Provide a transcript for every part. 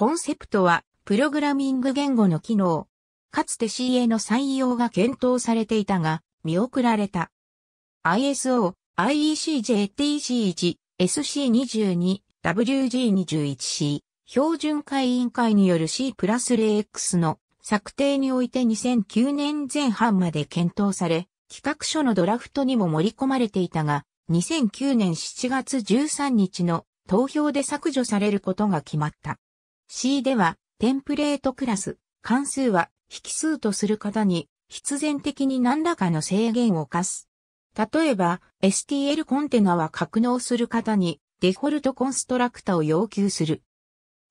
コンセプトは、プログラミング言語の機能。かつて CA の採用が検討されていたが、見送られた。ISO、IEC-JTC1、SC22、WG21C、標準会委員会による C プラス 0X の策定において2009年前半まで検討され、企画書のドラフトにも盛り込まれていたが、2009年7月13日の投票で削除されることが決まった。C では、テンプレートクラス、関数は引数とする方に必然的に何らかの制限を課す。例えば、STL コンテナは格納する方にデフォルトコンストラクタを要求する。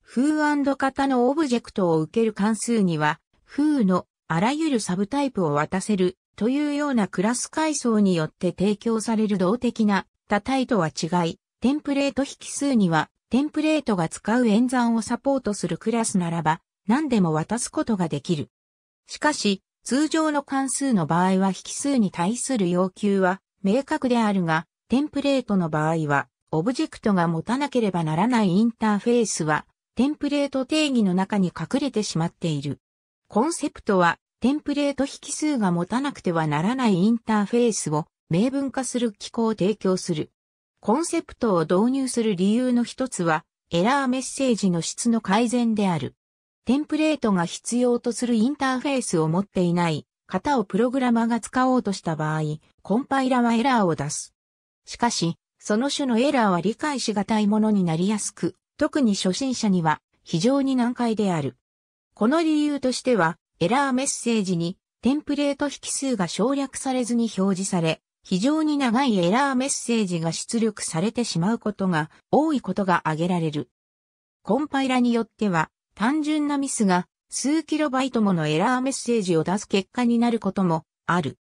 風型のオブジェクトを受ける関数には、風のあらゆるサブタイプを渡せるというようなクラス階層によって提供される動的な多体とは違い、テンプレート引数にはテンプレートが使う演算をサポートするクラスならば、何でも渡すことができる。しかし、通常の関数の場合は引数に対する要求は明確であるが、テンプレートの場合は、オブジェクトが持たなければならないインターフェースは、テンプレート定義の中に隠れてしまっている。コンセプトは、テンプレート引数が持たなくてはならないインターフェースを明文化する機構を提供する。コンセプトを導入する理由の一つは、エラーメッセージの質の改善である。テンプレートが必要とするインターフェースを持っていない型をプログラマーが使おうとした場合、コンパイラはエラーを出す。しかし、その種のエラーは理解し難いものになりやすく、特に初心者には非常に難解である。この理由としては、エラーメッセージにテンプレート引数が省略されずに表示され、非常に長いエラーメッセージが出力されてしまうことが多いことが挙げられる。コンパイラによっては、単純なミスが数キロバイトものエラーメッセージを出す結果になることもある。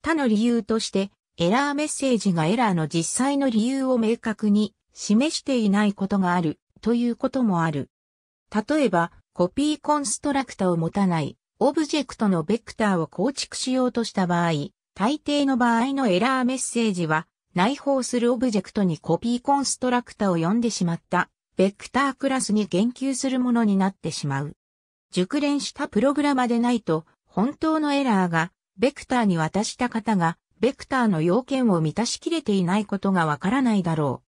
他の理由として、エラーメッセージがエラーの実際の理由を明確に示していないことがあるということもある。例えば、コピーコンストラクタを持たないオブジェクトのベクターを構築しようとした場合、大抵の場合のエラーメッセージは、内包するオブジェクトにコピーコンストラクタを読んでしまった、ベクタークラスに言及するものになってしまう。熟練したプログラマでないと、本当のエラーが、ベクターに渡した方が、ベクターの要件を満たしきれていないことがわからないだろう。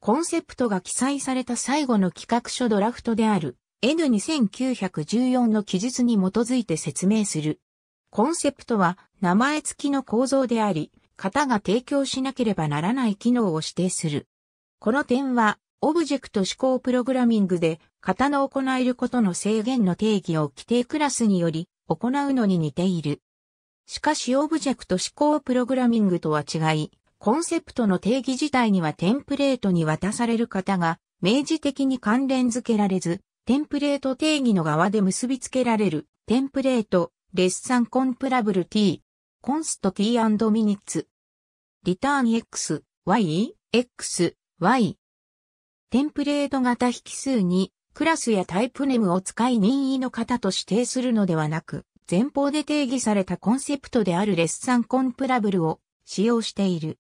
コンセプトが記載された最後の企画書ドラフトである N2914 の記述に基づいて説明する。コンセプトは名前付きの構造であり、型が提供しなければならない機能を指定する。この点は、オブジェクト思考プログラミングで、型の行えることの制限の定義を規定クラスにより行うのに似ている。しかしオブジェクト思考プログラミングとは違い、コンセプトの定義自体にはテンプレートに渡される型が、明示的に関連付けられず、テンプレート定義の側で結びつけられるテンプレートレッサンコンプラブル t、コンスト t& ミニッツ。リターン x, y, x, y。テンプレート型引数に、クラスやタイプネムを使い任意の型と指定するのではなく、前方で定義されたコンセプトであるレッサンコンプラブルを使用している。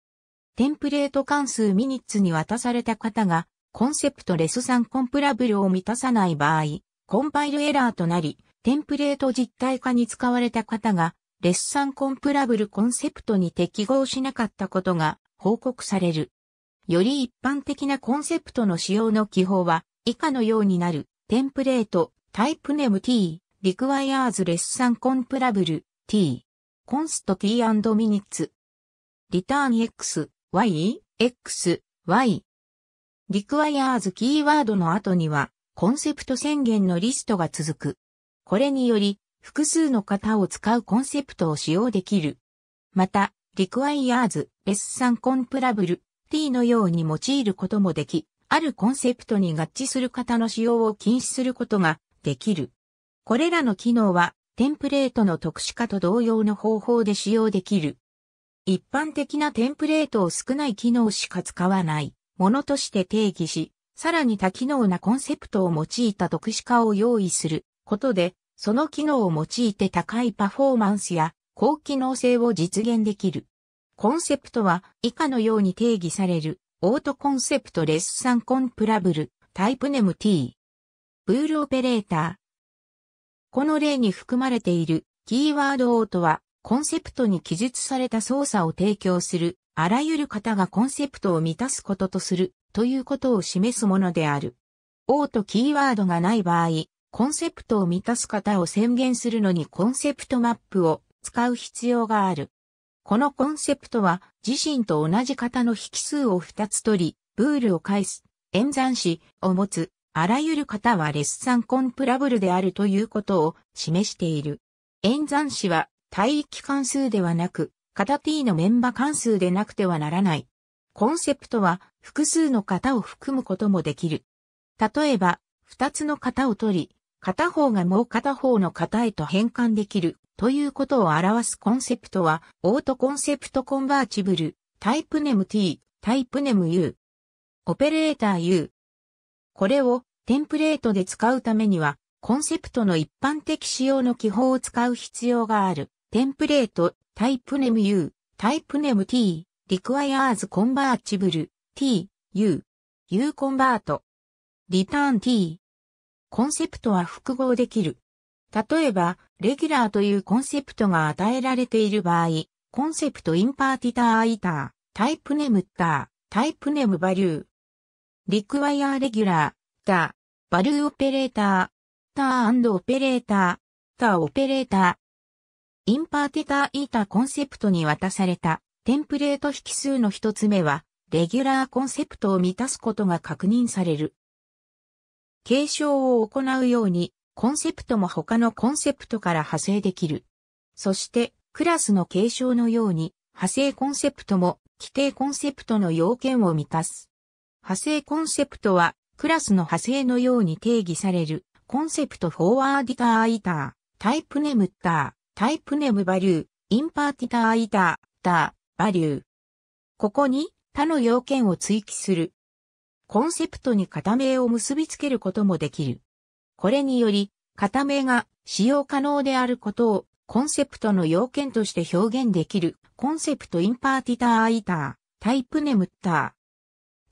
テンプレート関数ミニッツに渡された方が、コンセプトレスサンコンプラブルを満たさない場合、コンパイルエラーとなり、テンプレート実体化に使われた方が、レッサンコンプラブルコンセプトに適合しなかったことが報告される。より一般的なコンセプトの使用の記法は、以下のようになる、テンプレート、タイプネム t、requires レッサンコンプラブル t、コンスト t and minutes、リターン x、y、x、y、requires キーワードの後には、コンセプト宣言のリストが続く。これにより、複数の型を使うコンセプトを使用できる。また、requires S3 comparable T のように用いることもでき、あるコンセプトに合致する型の使用を禁止することができる。これらの機能は、テンプレートの特殊化と同様の方法で使用できる。一般的なテンプレートを少ない機能しか使わないものとして定義し、さらに多機能なコンセプトを用いた特殊化を用意することで、その機能を用いて高いパフォーマンスや高機能性を実現できる。コンセプトは以下のように定義される、オートコンセプトレッサンコンプラブル、タイプネム T。ブールオペレーター。この例に含まれているキーワードオートは、コンセプトに記述された操作を提供する、あらゆる方がコンセプトを満たすこととする、ということを示すものである。オートキーワードがない場合、コンセプトを満たす方を宣言するのにコンセプトマップを使う必要がある。このコンセプトは自身と同じ型の引数を2つ取り、ブールを返す、演算子を持つ、あらゆる型はレッサンコンプラブルであるということを示している。演算子は帯域関数ではなく、型 t のメンバー関数でなくてはならない。コンセプトは複数の型を含むこともできる。例えば、2つの型を取り、片方がもう片方の型へと変換できるということを表すコンセプトは、オートコンセプトコンバーチブル、タイプネム T、タイプネム U、オペレーター U。これをテンプレートで使うためには、コンセプトの一般的仕様の記法を使う必要がある。テンプレート、タイプネム U、タイプネム T、リクワイアーズコンバーチブル、T、U、U コンバート、リターン T、コンセプトは複合できる。例えば、レギュラーというコンセプトが与えられている場合、コンセプトインパーティターアイター、タイプネムター、タイプネムバリュー。リクワイアーレギュラー、ター、バリューオペレーター、ターオペレーター、ターオペレーター。インパーティターイーターコンセプトに渡されたテンプレート引数の一つ目は、レギュラーコンセプトを満たすことが確認される。継承を行うように、コンセプトも他のコンセプトから派生できる。そして、クラスの継承のように、派生コンセプトも規定コンセプトの要件を満たす。派生コンセプトは、クラスの派生のように定義される、コンセプトフォワーディターイター、タイプネムター、タイプネムバリュー、インパーティターイター、ター、バリュー。ここに、他の要件を追記する、コンセプトに型名を結びつけることもできる。これにより、型名が使用可能であることをコンセプトの要件として表現できるコンセプトインパーティターアイター、タイプネムタ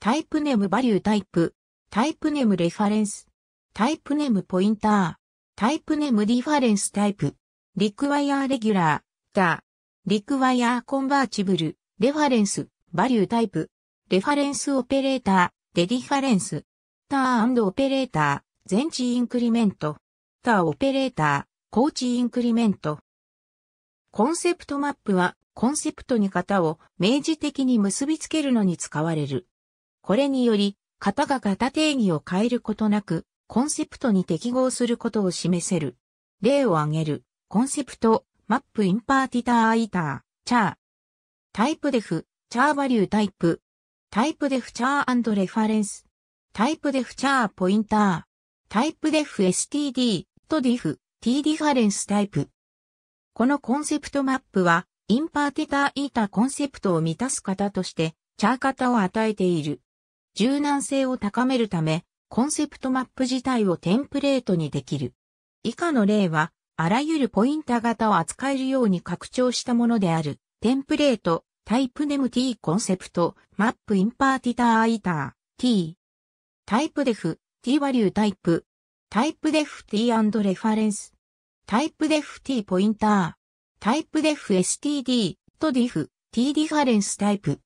ー、タイプネムバリュータイプ、タイプネムレファレンス、タイプネムポインター、タイプネムディファレンスタイプ、リクワイアーレギュラー、ター、リクワイアーコンバーチブル、レファレンス、バリュータイプ、レファレンスオペレーターデリファレンス。ターオペレーター、全値インクリメント。ターオペレーター、高値インクリメント。コンセプトマップは、コンセプトに型を明示的に結びつけるのに使われる。これにより、型が型定義を変えることなく、コンセプトに適合することを示せる。例を挙げる。コンセプト、マップインパーティターアイター、チャー。タイプデフ、チャーバリュータイプ、タイプデフチャーレファレンス、タイプデフチャーポインター、タイプデフ STD、とディフ、T ディファレンスタイプ。このコンセプトマップは、インパーティターイータコンセプトを満たす型として、チャー型を与えている。柔軟性を高めるため、コンセプトマップ自体をテンプレートにできる。以下の例は、あらゆるポインタ型を扱えるように拡張したものである、テンプレート、タイプネム T コンセプト、マップインパーティターアイター、T。タイプデフ、T バリュータイプ。タイプデフ T& レファレンス。タイプデフ T ポインター。タイプデフ STD、とディフ、T ディファレンスタイプ。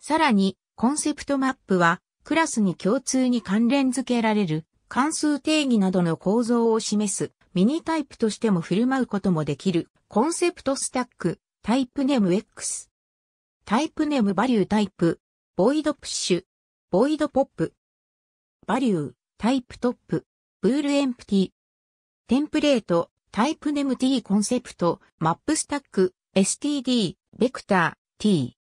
さらに、コンセプトマップは、クラスに共通に関連付けられる、関数定義などの構造を示す、ミニタイプとしても振る舞うこともできる、コンセプトスタック、タイプネム X。タイプネームバリュータイプ、ボイドプッシュ、ボイドポップ、バリュー、タイプトップ、ブールエンプティ、テンプレート、タイプネム t コンセプト、マップスタック、std、ベクター、t、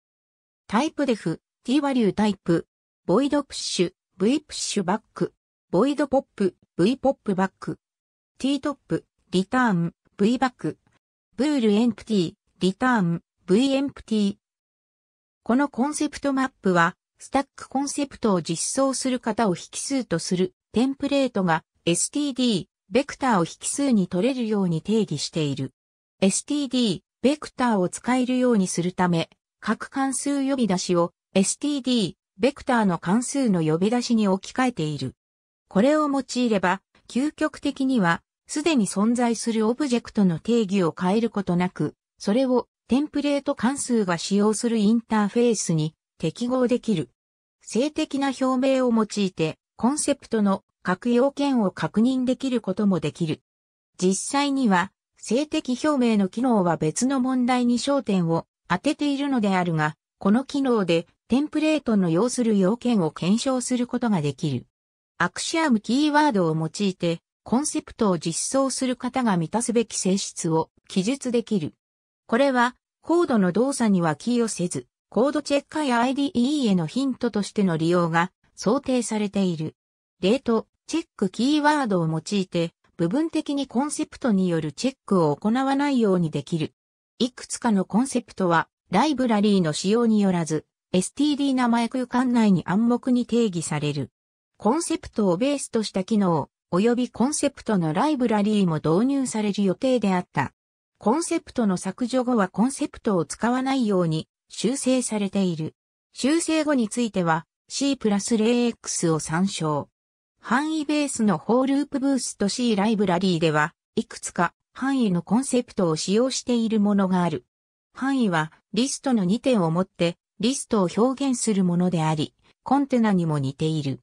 タイプデフ、t バリュータイプ、ボイドプッシュ、v プッシュバック、ボイドポップ、v ポップバック、t トップ、リターン、v バック、ブールエンプティ、リターン、v エンプティ、このコンセプトマップは、スタックコンセプトを実装する方を引数とするテンプレートが std、ベクターを引数に取れるように定義している。std、ベクターを使えるようにするため、各関数呼び出しを std、ベクターの関数の呼び出しに置き換えている。これを用いれば、究極的には、すでに存在するオブジェクトの定義を変えることなく、それをテンプレート関数が使用するインターフェースに適合できる。性的な表明を用いて、コンセプトの各要件を確認できることもできる。実際には、性的表明の機能は別の問題に焦点を当てているのであるが、この機能でテンプレートの要する要件を検証することができる。アクシアムキーワードを用いて、コンセプトを実装する方が満たすべき性質を記述できる。これは、コードの動作には寄与せず、コードチェッカーや IDE へのヒントとしての利用が想定されている。例と、チェックキーワードを用いて、部分的にコンセプトによるチェックを行わないようにできる。いくつかのコンセプトは、ライブラリーの使用によらず、STD 名前空間内に暗黙に定義される。コンセプトをベースとした機能、及びコンセプトのライブラリーも導入される予定であった。コンセプトの削除後はコンセプトを使わないように修正されている。修正後については C プラス 0X を参照。範囲ベースのホーループブースト C ライブラリーでは、いくつか範囲のコンセプトを使用しているものがある。範囲はリストの2点をもってリストを表現するものであり、コンテナにも似ている。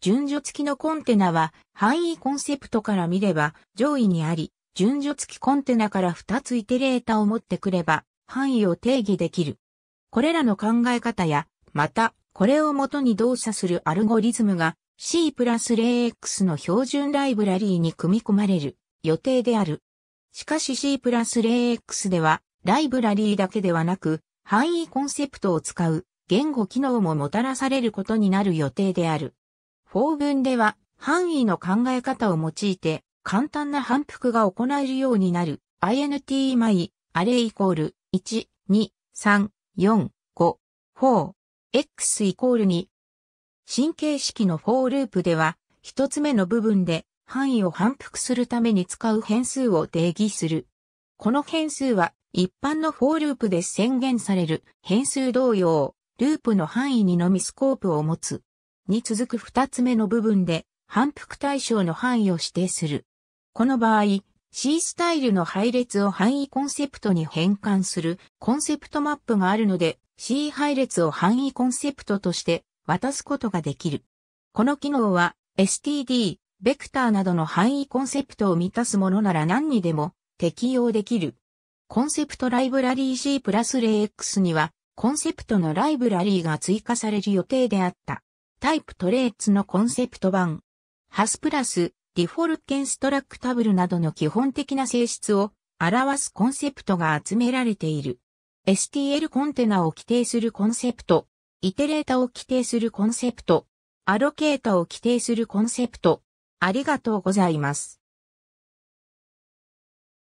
順序付きのコンテナは範囲コンセプトから見れば上位にあり、順序付きコンテナから2つイテレータを持ってくれば、範囲を定義できる。これらの考え方や、また、これをもとに動作するアルゴリズムが C プラス 0x の標準ライブラリーに組み込まれる予定である。しかし C プラス 0x では、ライブラリーだけではなく、範囲コンセプトを使う言語機能ももたらされることになる予定である。法文では、範囲の考え方を用いて、簡単な反復が行えるようになる INT my array イコール1、2、3、4、5、4、x イコール2。神経式の4ループでは、一つ目の部分で範囲を反復するために使う変数を定義する。この変数は一般の4ループで宣言される変数同様、ループの範囲にのみスコープを持つ。に続く二つ目の部分で反復対象の範囲を指定する。この場合、C スタイルの配列を範囲コンセプトに変換するコンセプトマップがあるので C 配列を範囲コンセプトとして渡すことができる。この機能は STD、ベクターなどの範囲コンセプトを満たすものなら何にでも適用できる。コンセプトライブラリー C プラス 0X にはコンセプトのライブラリーが追加される予定であった。タイプトレーツのコンセプト版。ハスプラスディフォルケンストラクタブルなどの基本的な性質を表すコンセプトが集められている。STL コンテナを規定するコンセプト、イテレータを規定するコンセプト、アロケータを規定するコンセプト。ありがとうございます。